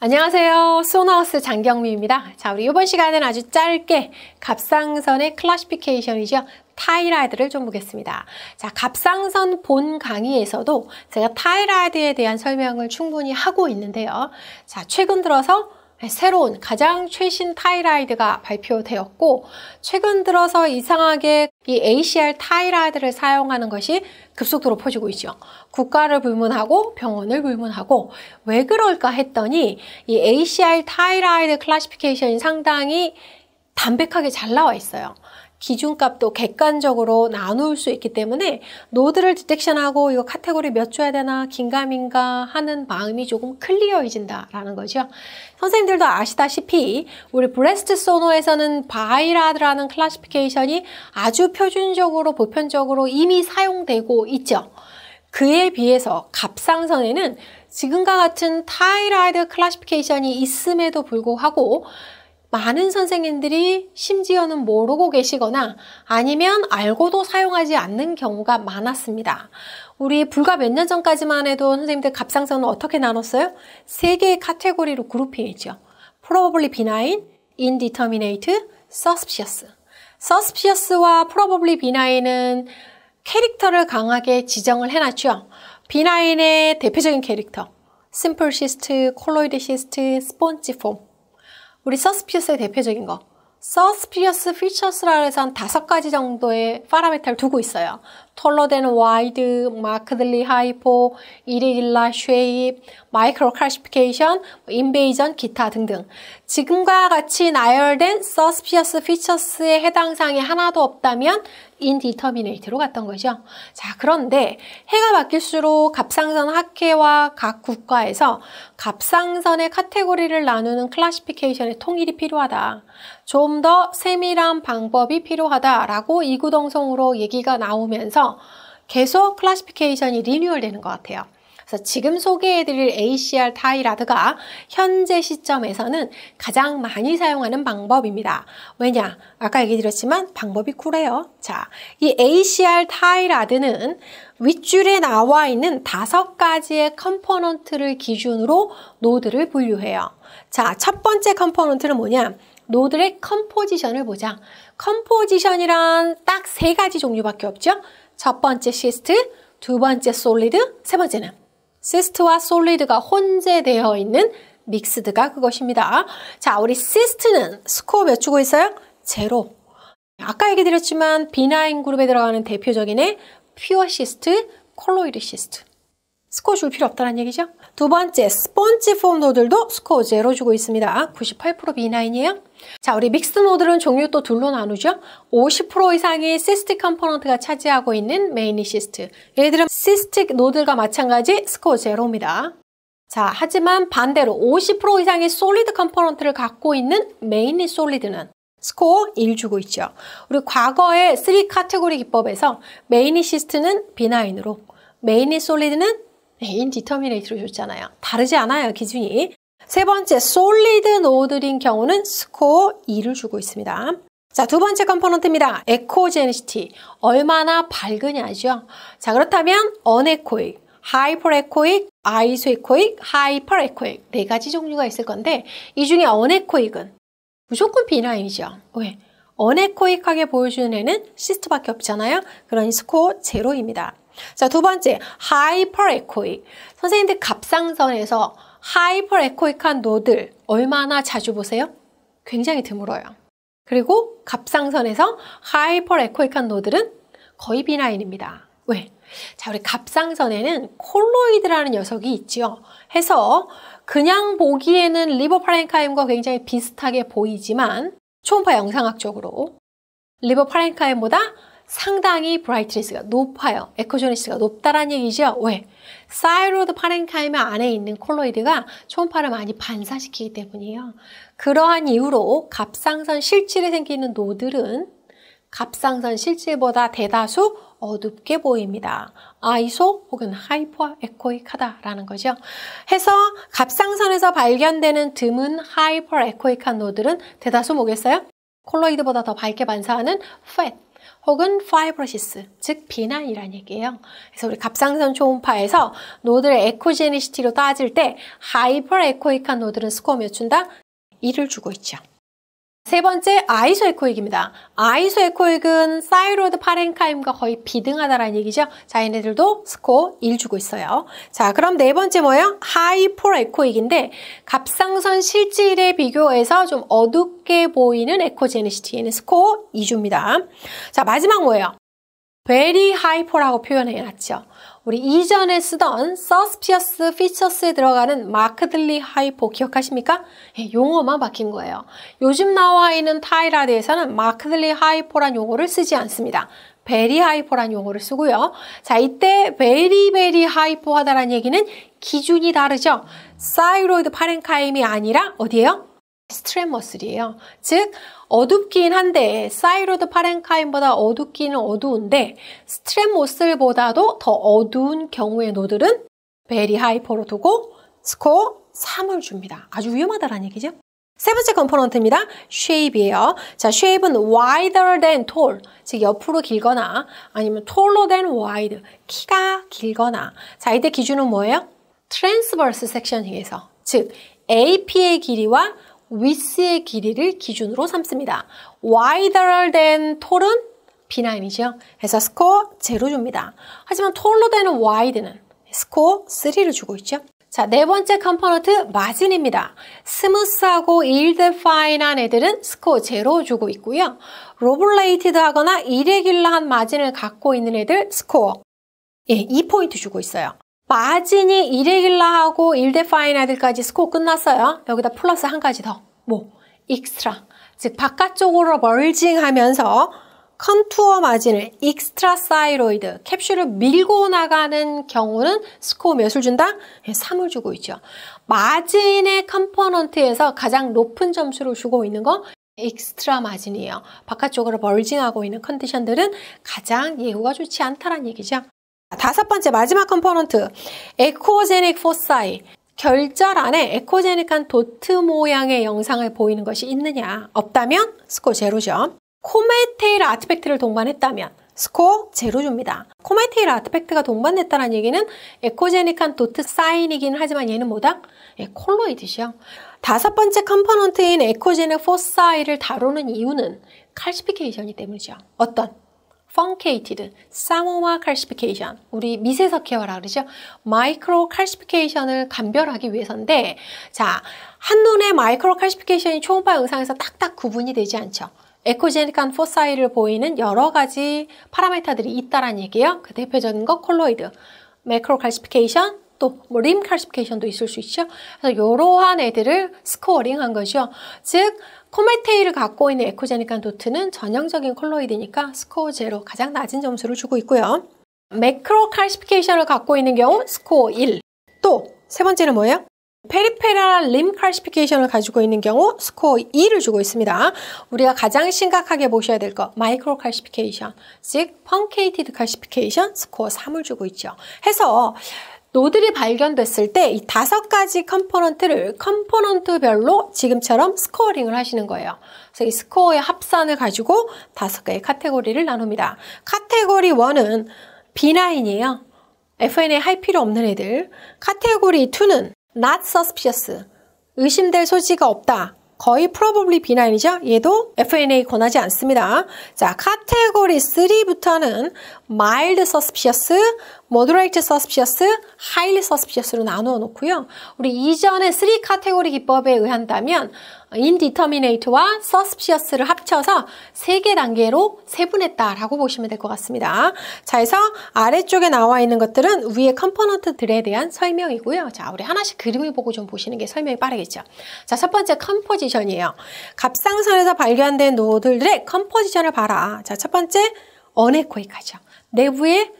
안녕하세요. 소나우스 장경미입니다. 자, 우리 이번 시간은 아주 짧게 갑상선의 클래시피케이션이죠. 타이라이드를 좀 보겠습니다. 자, 갑상선 본 강의에서도 제가 타이라이드에 대한 설명을 충분히 하고 있는데요. 자, 최근 들어서 새로운 가장 최신 타이라이드가 발표되었고 최근 들어서 이상하게 이 ACR 타이라이드를 사용하는 것이 급속도로 퍼지고 있죠. 국가를 불문하고 병원을 불문하고 왜 그럴까 했더니 이 ACR 타이라이드 클래시피케이션이 상당히 담백하게 잘 나와 있어요. 기준값도 객관적으로 나눌 수 있기 때문에 노드를 디텍션하고 이거 카테고리 몇 줘야 되나 긴가민가 하는 마음이 조금 클리어해진다라는 거죠. 선생님들도 아시다시피 우리 브레스트 소노에서는 바이라드라는 클래시피케이션이 아주 표준적으로 보편적으로 이미 사용되고 있죠. 그에 비해서 갑상선에는 지금과 같은 타이라이드 클래시피케이션이 있음에도 불구하고 많은 선생님들이 심지어는 모르고 계시거나 아니면 알고도 사용하지 않는 경우가 많았습니다. 우리 불과 몇 년 전까지만 해도 선생님들 갑상선은 어떻게 나눴어요? 세 개의 카테고리로 그룹해야죠 probably benign, indeterminate, suspicious. suspicious와 probably benign은 캐릭터를 강하게 지정을 해놨죠. 비나인의 대표적인 캐릭터, 심플 시스트, 콜로이드 시스트, 스폰지폼 우리 서스피어스의 대표적인 거. 서스피어스 피처스라 해서 한 다섯 가지 정도의 파라메타를 두고 있어요. taller than wide, m a r k e d 이 y hypo, irregular s h 기타 등등. 지금과 같이 나열된 서스피어스 피 i 스의 해당 사항이 하나도 없다면 인디터미네이 r 로 갔던 거죠. 자, 그런데 해가 바뀔수록 갑상선 학회와 각 국가에서 갑상선의 카테고리를 나누는 클래시피케이션의 통일이 필요하다. 좀 더 세밀한 방법이 필요하다라고 이구동성으로 얘기가 나오면서 계속 클래시피케이션이 리뉴얼 되는 것 같아요. 그래서 지금 소개해드릴 ACR 타이라드가 현재 시점에서는 가장 많이 사용하는 방법입니다. 왜냐? 아까 얘기 드렸지만 방법이 쿨해요. 자, 이 ACR 타이라드는 윗줄에 나와 있는 다섯 가지의 컴포넌트를 기준으로 노드를 분류해요. 자, 첫 번째 컴포넌트는 뭐냐? 노드의 컴포지션을 보자. 컴포지션이란 딱 세 가지 종류밖에 없죠? 첫 번째 시스트, 두 번째 솔리드, 세 번째는 시스트와 솔리드가 혼재되어 있는 믹스드가 그것입니다. 자, 우리 시스트는 스코어 몇 주고 있어요? 제로. 아까 얘기 드렸지만 B9 그룹에 들어가는 대표적인 애 퓨어 시스트, 콜로이드 시스트. 스코어 줄 필요 없다는 얘기죠. 두 번째, 스펀지 폼 노들도 스코어 제로 주고 있습니다. 98% B9이에요. 자, 우리 믹스 노드는 종류 또 둘로 나누죠. 50% 이상이 시스틱 컴포넌트가 차지하고 있는 메인이 시스트. 예를 들은 시스틱 노드들 마찬가지 스코어 제로입니다. 자, 하지만 반대로 50% 이상의 솔리드 컴포넌트를 갖고 있는 메인리 솔리드는 스코어 1 주고 있죠. 우리 과거의 3 카테고리 기법에서 메인리 시스트는 B9으로, 메인리 솔리드는 인디터미네이트로 줬잖아요. 다르지 않아요, 기준이. 세 번째, 솔리드 노드인 경우는 스코어 2를 주고 있습니다. 자, 두 번째 컴포넌트입니다. 에코제니시티. 얼마나 밝으냐죠. 자, 그렇다면 언에코익, 하이퍼에코익, 아이소에코익, 하이퍼에코익 네 가지 종류가 있을 건데 이 중에 언에코익은 무조건 B9이죠. 왜? 언에코익하게 보여주는 애는 시스트밖에 없잖아요. 그러니 스코어 제로입니다. 자, 두 번째, 하이퍼에코이. 선생님들 갑상선에서 하이퍼에코익한 노들 얼마나 자주 보세요? 굉장히 드물어요. 그리고 갑상선에서 하이퍼에코익한 노들은 거의 비나인입니다. 왜? 자, 우리 갑상선에는 콜로이드라는 녀석이 있죠 해서 그냥 보기에는 리버파렌카임과 굉장히 비슷하게 보이지만 초음파 영상학적으로 리버파렌카임보다 상당히 브라이트니스가 높아요. 에코조니스가 높다라는 얘기죠. 왜? 사이로드 파렌카이마 안에 있는 콜로이드가 초음파를 많이 반사시키기 때문이에요. 그러한 이유로 갑상선 실질에 생기는 노들은 갑상선 실질보다 대다수 어둡게 보입니다. 아이소 혹은 하이퍼 에코익하다라는 거죠. 해서 갑상선에서 발견되는 드문 하이퍼 에코익한 노들은 대다수 뭐겠어요? 콜로이드보다 더 밝게 반사하는 FET 혹은 파이브로시스, 즉 비난이란 얘기예요. 그래서 우리 갑상선 초음파에서 노드의 에코제니시티로 따질 때 하이퍼 에코이카 노드는 스코어 몇 준다? 1를 주고 있죠. 세 번째 아이소에코익입니다. 아이소에코익은 사이로드 파렌카임과 거의 비등하다라는 얘기죠. 자, 얘네들도 스코어 1 주고 있어요. 자, 그럼 네 번째 뭐예요? 하이포에코익인데 갑상선 실질에 비교해서 좀 어둡게 보이는 에코제네시티. 에는 스코어 2주입니다. 자, 마지막 뭐예요? 베리 하이포라고 표현해놨죠. 우리 이전에 쓰던 서스피어스 피처스에 들어가는 마크들리 하이포 기억하십니까? 예, 용어만 바뀐 거예요. 요즘 나와 있는 타이라드에서는 마크들리 하이포란 용어를 쓰지 않습니다. 베리 하이포란 용어를 쓰고요. 자, 이때 베리 베리 하이포하다라는 얘기는 기준이 다르죠. 사이로이드 파렌카임이 아니라 어디예요? 스트랩 머슬이에요. 즉 어둡긴 한데 사이로드 파렌카임보다 어둡기는 어두운데 스트랩 머슬보다도 더 어두운 경우의 노들은 베리 하이퍼로 두고 스코어 3을 줍니다. 아주 위험하다는 얘기죠. 세 번째 컴포넌트입니다. 쉐입이에요 자, 쉐입은 wider than tall, 즉 옆으로 길거나 아니면 taller than wide, 키가 길거나. 자, 이때 기준은 뭐예요? 트랜스버스 섹션에서, 즉 AP의 길이와 위스의 길이를 기준으로 삼습니다. wider than tall은 비나인이죠. 그래서 스코어 제로 줍니다. 하지만 taller than wide는 스코어 3를 주고 있죠. 자, 네 번째 컴포넌트 마진입니다. 스무스하고 일드파인한 애들은 스코어 제로 주고 있고요. 로블레이티드 하거나 이레길러한 마진을 갖고 있는 애들 스코어 예, 2포인트 주고 있어요. 마진이 1레길라하고 일대파인아들까지 스코어 끝났어요. 여기다 플러스 한 가지 더. 뭐? 익스트라. 즉 바깥쪽으로 멀징하면서 컨투어 마진을 익스트라 사이로이드 캡슐을 밀고 나가는 경우는 스코어 몇을 준다? 3을 예, 주고 있죠. 마진의 컴포넌트에서 가장 높은 점수를 주고 있는 거 익스트라 마진이에요. 바깥쪽으로 멀징하고 있는 컨디션들은 가장 예후가 좋지 않다라는 얘기죠. 다섯 번째 마지막 컴포넌트 에코제닉 포사이 결절안에 에코제닉한 도트 모양의 영상을 보이는 것이 있느냐 없다면 스코 제로죠 코메테일 아티팩트를 동반했다면 스코 제로줍니다. 코메테일 아트팩트가 동반됐다는 얘기는 에코제닉한 도트 사인이긴 하지만 얘는 뭐다? 예, 콜로이드죠. 다섯 번째 컴포넌트인 에코제닉 포사이를 다루는 이유는 칼시피케이션이 때문이죠. 어떤? 펑케이티드, 사모마 칼시피케이션, 우리 미세석회화라 그러죠? 마이크로 칼시피케이션을 감별하기 위해서인데 자, 한눈에 마이크로 칼시피케이션이 초음파 영상에서 딱딱 구분이 되지 않죠. 에코제닉한 포사이를 보이는 여러 가지 파라메타들이 있다란 얘기예요. 그 대표적인 거 콜로이드, 매크로 칼시피케이션, 또림 칼시피케이션도 있을 수 있죠. 그래서 이러한 애들을 스코어링한 거죠. 즉 코메테일을 갖고 있는 에코제니칸 도트는 전형적인 콜로이드니까 스코어 제로 가장 낮은 점수를 주고 있고요. 매크로 칼시피케이션을 갖고 있는 경우 스코어 1. 또 세 번째는 뭐예요? 페리페랄 림 칼시피케이션을 가지고 있는 경우 스코어 2를 주고 있습니다. 우리가 가장 심각하게 보셔야 될 것, 마이크로 칼시피케이션, 즉 펑케이티드 칼시피케이션 스코어 3을 주고 있죠. 해서 노들이 발견됐을 때 이 다섯 가지 컴포넌트를 컴포넌트별로 지금처럼 스코어링을 하시는 거예요. 그래서 이 스코어의 합산을 가지고 다섯 개의 카테고리를 나눕니다. 카테고리 1은 B9이에요. FNA 할 필요 없는 애들. 카테고리 2는 not suspicious. 의심될 소지가 없다. 거의 probably B9이죠? 얘도 FNA 권하지 않습니다. 자, 카테고리 3부터는 mild suspicious, moderate suspicious, highly suspicious로 나누어 놓고요. 우리 이전의 3 카테고리 기법에 의한다면 indeterminate와 suspicious를 합쳐서 세 개 단계로 세분했다라고 보시면 될 것 같습니다. 자, 해서 아래쪽에 나와 있는 것들은 위의 컴포넌트들에 대한 설명이고요. 자, 우리 하나씩 그림을 보고 좀 보시는 게 설명이 빠르겠죠. 자, 첫 번째 컴포지션이에요. 갑상선에서 발견된 노드들의 컴포지션을 봐라. 자, 첫 번째 언에코이카죠내부에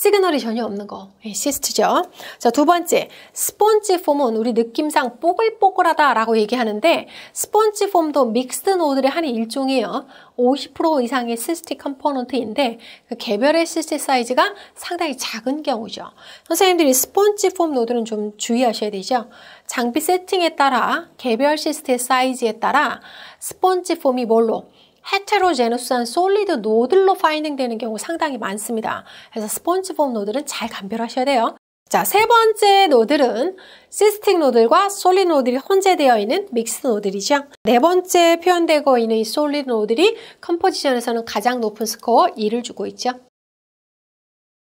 시그널이 전혀 없는 거 예, 시스트죠. 자, 두 번째, 스펀지 폼은 우리 느낌상 뽀글뽀글하다라고 얘기하는데 스펀지 폼도 믹스드 노드의 한의 일종이에요. 50% 이상의 시스티 컴포넌트인데 그 개별의 시스티 사이즈가 상당히 작은 경우죠. 선생님들이 스펀지 폼 노드는 좀 주의하셔야 되죠. 장비 세팅에 따라 개별 시스티 사이즈에 따라 스펀지 폼이 뭘로 헤테로제누스한 솔리드 노들로 파이닝되는 경우 상당히 많습니다. 그래서 스폰지폼 노들은 잘 감별하셔야 돼요. 자, 세 번째 노들은 시스틱 노들과 솔리드 노들이 혼재되어 있는 믹스 노들이죠. 네 번째 표현되고 있는 이 솔리드 노들이 컴포지션에서는 가장 높은 스코어 2를 주고 있죠.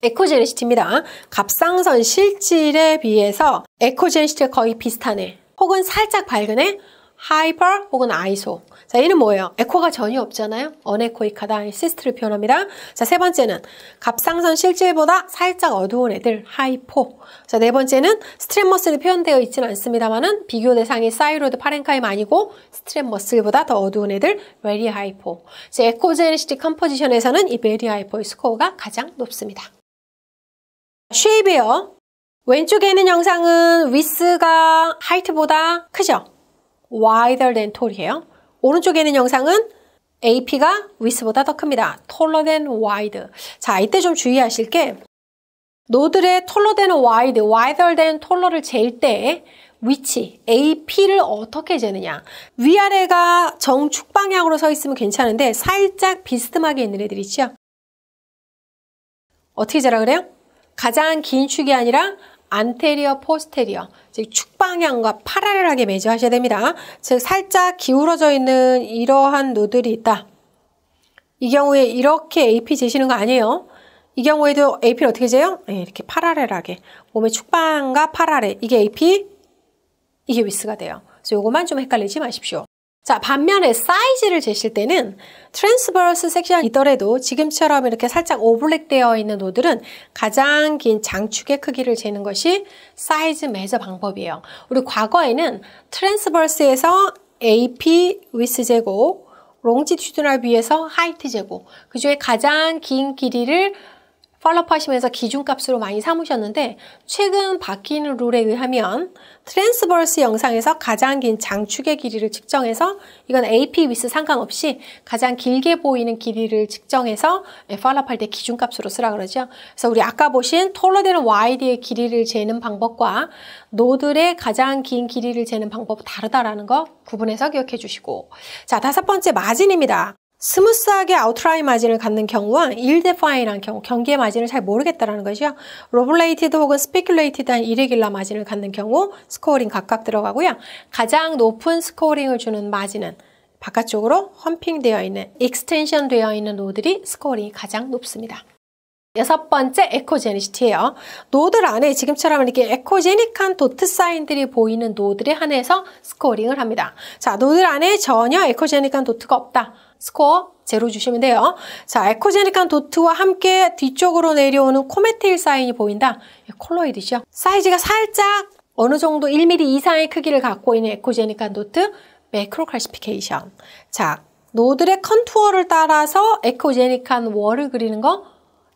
에코제네시티입니다. 갑상선 실질에 비해서 에코제네시티가 거의 비슷하네. 혹은 살짝 밝은해 하이퍼 혹은 아이소. 자, 얘는 뭐예요? 에코가 전혀 없잖아요. 언에코이카다 시스트를 표현합니다. 자, 세 번째는 갑상선 실질보다 살짝 어두운 애들 하이포. 자, 네 번째는 스트랩 머슬이 표현되어 있지는 않습니다만은 비교 대상이 사이로드 파렌카임 아니고 스트랩 머슬보다 더 어두운 애들 레리 하이포. 자, 에코제네시티 컴포지션에서는 이 베리 하이포의 스코어가 가장 높습니다. 쉐입이에요. 왼쪽에 있는 영상은 위스가 하이트보다 크죠? wider than tall이에요. 오른쪽에 있는 영상은 AP가 width보다 더 큽니다. taller than wide. 자, 이때 좀 주의하실 게 노들의 taller than wide, wider than taller를 잴 때 위치, AP를 어떻게 재느냐. 위아래가 정축 방향으로 서 있으면 괜찮은데 살짝 비스듬하게 있는 애들 있죠? 어떻게 재라 그래요? 가장 긴 축이 아니라 안테리어 포스테리어 즉 축방향과 파라렐하게 매주하셔야 됩니다. 즉 살짝 기울어져 있는 이러한 노들이 있다. 이 경우에 이렇게 AP 재시는 거 아니에요. 이 경우에도 AP를 어떻게 재요? 네, 이렇게 파라렐하게 몸의 축방과 파라렐 이게 AP 이게 위스가 돼요. 그래서 요것만 좀 헷갈리지 마십시오. 자, 반면에 사이즈를 재실 때는 트랜스버스 섹션이더라도 지금처럼 이렇게 살짝 오블랙되어 있는 노들은 가장 긴 장축의 크기를 재는 것이 사이즈 매저 방법이에요. 우리 과거에는 트랜스버스에서 AP 위스 제곱, 롱지튜드널 뷰에서 하이트 제곱, 그 중에 가장 긴 길이를 팔로우 하시면서 기준값으로 많이 삼으셨는데 최근 바뀐 룰에 의하면 트랜스버스 영상에서 가장 긴 장축의 길이를 측정해서 이건 AP 위스 상관없이 가장 길게 보이는 길이를 측정해서 팔로우 할때 기준값으로 쓰라 그러죠. 그래서 우리 아까 보신 톨러되는 YD의 길이를 재는 방법과 노들의 가장 긴 길이를 재는 방법 다르다라는 거 구분해서 기억해 주시고 자 다섯 번째 마진입니다. 스무스하게 아웃라인 마진을 갖는 경우와 일대 파인한 경우 경기의 마진을 잘 모르겠다라는 것이요. 로블레이티드 혹은 스피큘레이티드한 이레길라 마진을 갖는 경우 스코어링 각각 들어가고요. 가장 높은 스코어링을 주는 마진은 바깥쪽으로 험핑되어 있는 익스텐션 되어 있는 노들이 스코어링이 가장 높습니다. 여섯 번째 에코제니시티예요. 노들 안에 지금처럼 이렇게 에코제닉한 도트 사인들이 보이는 노들에 한해서 스코어링을 합니다. 자, 노들 안에 전혀 에코제닉한 도트가 없다. 스코어 제로 주시면 돼요. 자, 에코제니칸 도트와 함께 뒤쪽으로 내려오는 코메테일 사인이 보인다. 콜로이드죠. 예, 사이즈가 살짝 어느 정도 1mm 이상의 크기를 갖고 있는 에코제니칸 도트 매크로 칼시피케이션. 자, 노들의 컨투어를 따라서 에코제니칸 월을 그리는 거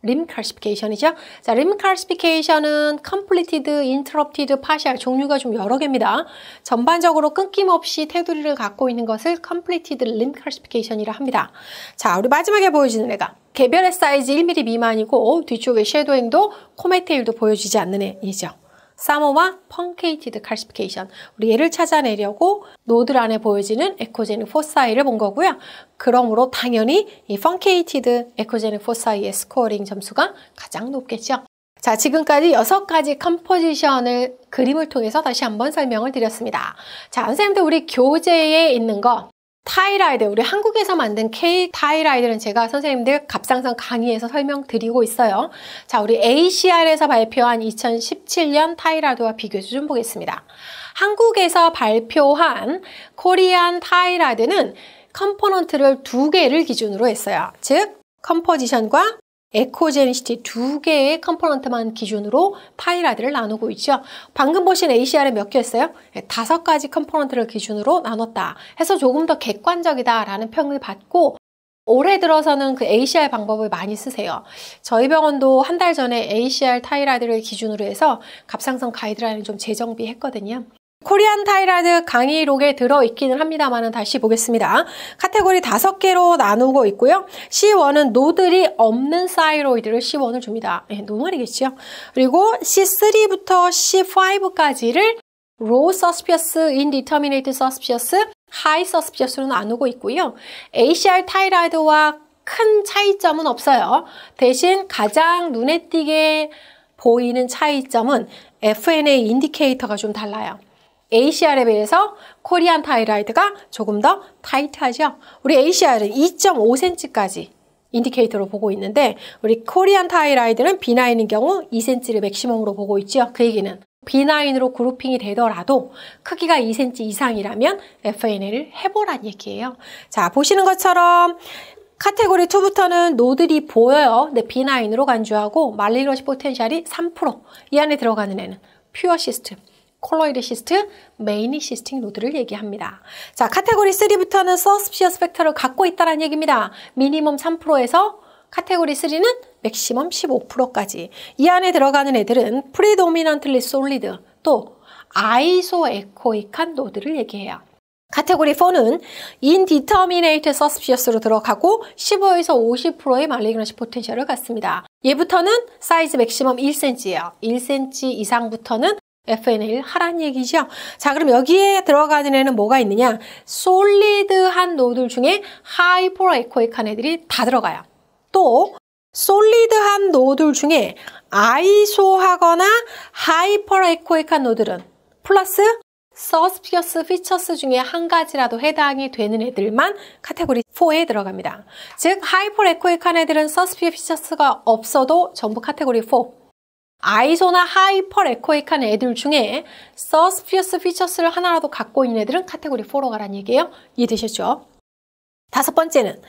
림클시피케이션이죠 자, 림클시피케이션은 컴플리티드, 인터럽티드, 파셜 종류가 좀 여러 개입니다. 전반적으로 끊김없이 테두리를 갖고 있는 것을 컴플리티드 림클시피케이션이라 합니다. 자, 우리 마지막에 보여주는 애가 개별의 사이즈 1mm 미만이고 뒤쪽에 쉐도잉도 코메테일도 보여주지 않는 애이죠. 사모와 펑케이티드 칼시피케이션 우리 얘를 찾아내려고 노드 안에 보여지는 에코제닉 포사이를 본 거고요. 그러므로 당연히 이 펑케이티드 에코제닉 포사이의 스코어링 점수가 가장 높겠죠. 자, 지금까지 여섯 가지 컴포지션을 그림을 통해서 다시 한번 설명을 드렸습니다. 자, 선생님들 우리 교재에 있는 거 타이라이드, 우리 한국에서 만든 케 K 타이라이드는 제가 선생님들 갑상선 강의에서 설명드리고 있어요. 자, 우리 ACR에서 발표한 2017년 타이라이드와 비교해서 좀 보겠습니다. 한국에서 발표한 코리안 타이라이드는 컴포넌트를 두 개를 기준으로 했어요. 즉, 컴포지션과 에코제니시티 두 개의 컴포넌트만 기준으로 파이라드를 나누고 있죠. 방금 보신 ACR은 몇 개였어요? 예, 다섯 가지 컴포넌트를 기준으로 나눴다 해서 조금 더 객관적이다라는 평을 받고 올해 들어서는 그 ACR 방법을 많이 쓰세요. 저희 병원도 한 달 전에 ACR 타이라드를 기준으로 해서 갑상선 가이드라인을 좀 재정비했거든요. 코리안 타이라드 강의록에 들어있기는 합니다만은 다시 보겠습니다. 카테고리 다섯 개로 나누고 있고요. C1은 노들이 없는 사이로이드를 C1을 줍니다. 네, 예, 노멀이겠죠. 그리고 C3부터 C5까지를 low suspicious, indeterminate suspicious, high suspicious로 나누고 있고요. ACR 타이라드와 큰 차이점은 없어요. 대신 가장 눈에 띄게 보이는 차이점은 FNA 인디케이터가 좀 달라요. ACR에 비해서 코리안 타이라이드가 조금 더 타이트하죠. 우리 ACR은 2.5cm까지 인디케이터로 보고 있는데 우리 코리안 타이라이드는 B9인 경우 2cm를 맥시멈으로 보고 있죠. 그 얘기는 B9으로 그룹핑이 되더라도 크기가 2cm 이상이라면 FNA를 해보란 얘기예요. 자 보시는 것처럼 카테고리 2부터는 노들이 보여요. 근데 B9으로 간주하고 말리너시 포텐셜이 3%이 안에 들어가는 애는 퓨어 시스템 콜로이드 시스트, 메이니 시스틱 노드를 얘기합니다. 자, 카테고리 3부터는 서스피어스 팩터를 갖고 있다는 얘기입니다. 미니멈 3%에서 카테고리 3는 맥시멈 15%까지. 이 안에 들어가는 애들은 프리도미넌틀리 솔리드, 또 아이소에코익한 노드를 얘기해요. 카테고리 4는 i n d e t e r m i n a t 로 들어가고 15에서 50%의 말리그런시 포텐셜을 갖습니다. 얘부터는 사이즈 맥시멈 1cm예요. 1cm 이상부터는 FNL 하란 얘기죠. 자, 그럼 여기에 들어가는 애는 뭐가 있느냐? 솔리드한 노들 중에 하이포에코익한 애들이 다 들어가요. 또 솔리드한 노들 중에 아이소하거나 하이퍼에코익한 노들은 플러스 서스피어스 피처스 중에 한 가지라도 해당이 되는 애들만 카테고리 4에 들어갑니다. 즉 하이퍼에코익한 애들은 서스피어 피처스가 없어도 전부 카테고리 4. 아이소나 하이퍼 에코익한 애들 중에 서스피어스 피처스를 하나라도 갖고 있는 애들은 카테고리 4로 가란 얘기예요. 이해되셨죠? 다섯 번째는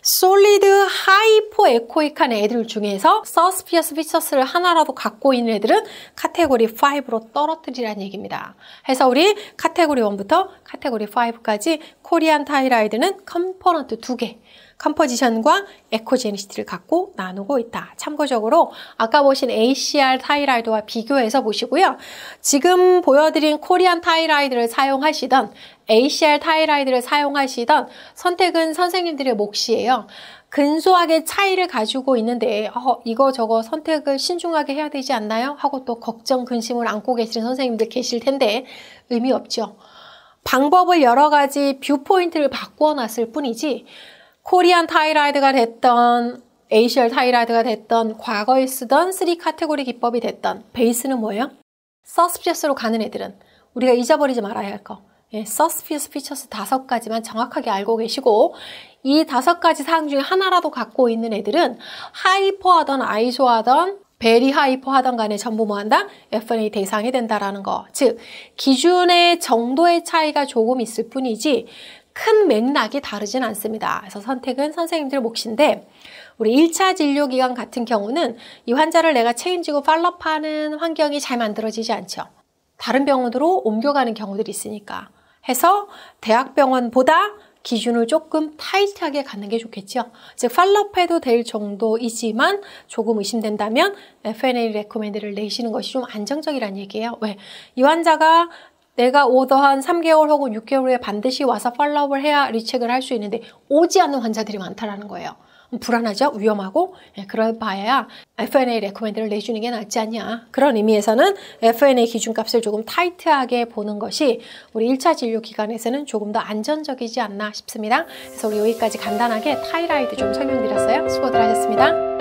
솔리드 하이퍼 에코익한 애들 중에서 서스피어스 피처스를 하나라도 갖고 있는 애들은 카테고리 5로 떨어뜨리라는 얘기입니다. 해서 우리 카테고리 1부터 카테고리 5까지 코리안 타이라이드는 컴포넌트 두개 컴포지션과 에코제니시티를 갖고 나누고 있다. 참고적으로 아까 보신 ACR 타이라이드와 비교해서 보시고요. 지금 보여드린 코리안 타이라이드를 사용하시던 ACR 타이라이드를 사용하시던 선택은 선생님들의 몫이에요. 근소하게 차이를 가지고 있는데 어, 이거 저거 선택을 신중하게 해야 되지 않나요? 하고 또 걱정 근심을 안고 계시는 선생님들 계실 텐데 의미 없죠. 방법을 여러 가지 뷰포인트를 바꾸어 놨을 뿐이지 코리안 타이라이드가 됐던 에이셜 타이라이드가 됐던 과거에 쓰던 3 카테고리 기법이 됐던 베이스는 뭐예요? 서스피어스로 가는 애들은 우리가 잊어버리지 말아야 할 거. 예, 서스피어스 피처스 다섯 가지만 정확하게 알고 계시고 이 다섯 가지 사항 중에 하나라도 갖고 있는 애들은 하이퍼하던 아이소하던 베리 하이퍼하던 간에 전부 뭐한다? F&A 대상이 된다라는 거. 즉 기준의 정도의 차이가 조금 있을 뿐이지 큰 맥락이 다르진 않습니다. 그래서 선택은 선생님들 몫인데 우리 1차 진료기간 같은 경우는 이 환자를 내가 책임지고 팔로파는 환경이 잘 만들어지지 않죠. 다른 병원으로 옮겨가는 경우들이 있으니까 해서 대학병원보다 기준을 조금 타이트하게 갖는 게 좋겠죠. 즉, 팔로해도 될 정도이지만 조금 의심된다면 FNA 레코멘드를 내시는 것이 좀 안정적이라는 얘기예요. 왜? 이 환자가 내가 오더한 3개월 혹은 6개월 후에 반드시 와서 팔로우를 해야 리책을 할수 있는데 오지 않는 환자들이 많다라는 거예요. 불안하죠? 위험하고 예, 그럴 바에야 FNA 레코멘드를 내주는 게 낫지 않냐 그런 의미에서는 FNA 기준값을 조금 타이트하게 보는 것이 우리 일차 진료 기간에서는 조금 더 안전적이지 않나 싶습니다 그래서 우리 여기까지 간단하게 타이라이드 좀 설명드렸어요 수고들 하셨습니다